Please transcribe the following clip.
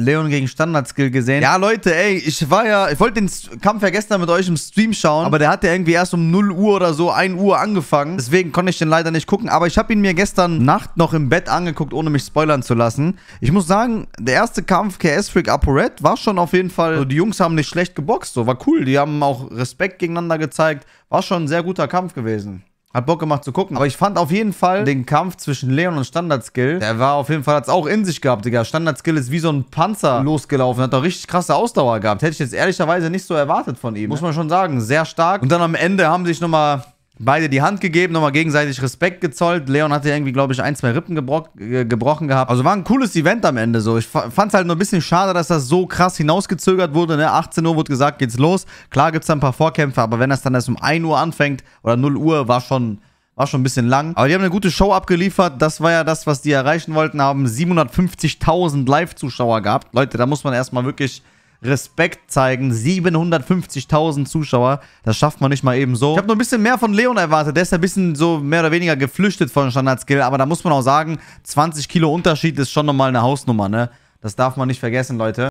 Leon gegen Standard-Skill gesehen. Ja, Leute, ey, ich war ja, ich wollte den Kampf ja gestern mit euch im Stream schauen, aber der hat ja irgendwie erst um 0 Uhr oder so, 1 Uhr angefangen. Deswegen konnte ich den leider nicht gucken, aber ich habe ihn mir gestern Nacht noch im Bett angeguckt, ohne mich spoilern zu lassen. Ich muss sagen, der erste Kampf KS-Freak Red war schon auf jeden Fall, so, also die Jungs haben nicht schlecht geboxt, so war cool. Die haben auch Respekt gegeneinander gezeigt. War schon ein sehr guter Kampf gewesen. Hat Bock gemacht zu gucken. Aber ich fand auf jeden Fall den Kampf zwischen Leon und Standardskill. Der war auf jeden Fall, hat es auch in sich gehabt, Digga. Standardskill ist wie so ein Panzer losgelaufen. Hat da richtig krasse Ausdauer gehabt. Hätte ich jetzt ehrlicherweise nicht so erwartet von ihm. Muss man schon sagen. Sehr stark. Und dann am Ende haben sich nochmal beide die Hand gegeben, nochmal gegenseitig Respekt gezollt. Leon hatte irgendwie, glaube ich, ein, zwei Rippen gebro äh, gebrochen gehabt. Also war ein cooles Event am Ende so. Ich fand es halt nur ein bisschen schade, dass das so krass hinausgezögert wurde. Ne? 18 Uhr wurde gesagt, geht's los. Klar gibt's da ein paar Vorkämpfe, aber wenn das dann erst um 1 Uhr anfängt oder 0 Uhr, war schon... War schon ein bisschen lang. Aber die haben eine gute Show abgeliefert. Das war ja das, was die erreichen wollten. Haben 750.000 Live-Zuschauer gehabt. Leute, da muss man erstmal wirklich Respekt zeigen. 750.000 Zuschauer. Das schafft man nicht mal eben so. Ich habe noch ein bisschen mehr von Leon erwartet. Der ist ein bisschen so mehr oder weniger geflüchtet von Standardskill. Aber da muss man auch sagen, 20 Kilo Unterschied ist schon nochmal eine Hausnummer, ne? Das darf man nicht vergessen, Leute.